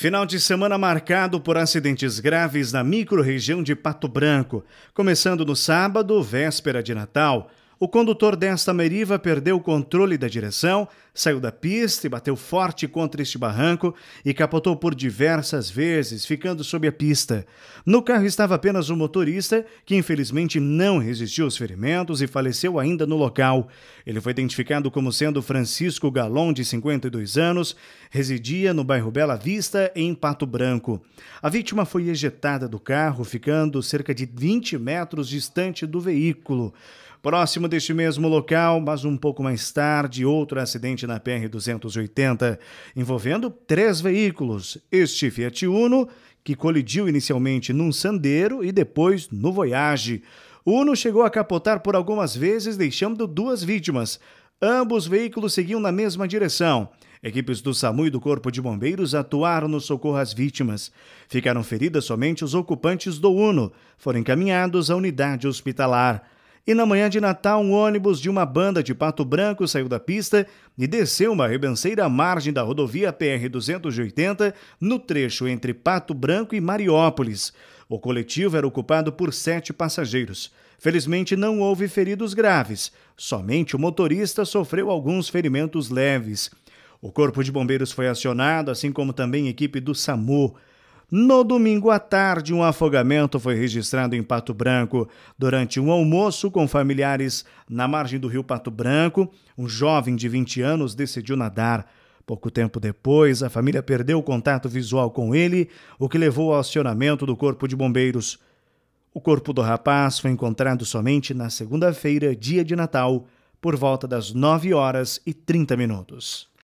Final de semana marcado por acidentes graves na microrregião de Pato Branco. Começando no sábado, véspera de Natal, o condutor desta meriva perdeu o controle da direção, saiu da pista e bateu forte contra este barranco e capotou por diversas vezes, ficando sob a pista. No carro estava apenas o motorista, que infelizmente não resistiu aos ferimentos e faleceu ainda no local. Ele foi identificado como sendo Francisco Galon, de 52 anos, residia no bairro Bela Vista, em Pato Branco. A vítima foi ejetada do carro, ficando cerca de 20 metros distante do veículo. Próximo deste mesmo local, mas um pouco mais tarde, outro acidente na PR-280, envolvendo três veículos. Este Fiat Uno, que colidiu inicialmente num Sandero e depois no Voyage. Uno chegou a capotar por algumas vezes, deixando duas vítimas. Ambos veículos seguiam na mesma direção. Equipes do SAMU e do Corpo de Bombeiros atuaram no socorro às vítimas. Ficaram feridas somente os ocupantes do Uno. Foram encaminhados à unidade hospitalar. E na manhã de Natal, um ônibus de uma banda de Pato Branco saiu da pista e desceu uma ribanceira à margem da rodovia PR-280, no trecho entre Pato Branco e Mariópolis. O coletivo era ocupado por sete passageiros. Felizmente, não houve feridos graves, somente o motorista sofreu alguns ferimentos leves. O Corpo de Bombeiros foi acionado, assim como também a equipe do SAMU. No domingo à tarde, um afogamento foi registrado em Pato Branco. Durante um almoço com familiares na margem do rio Pato Branco, um jovem de 20 anos decidiu nadar. Pouco tempo depois, a família perdeu o contato visual com ele, o que levou ao acionamento do Corpo de Bombeiros. O corpo do rapaz foi encontrado somente na segunda-feira, dia de Natal, por volta das 9 horas e 30 minutos.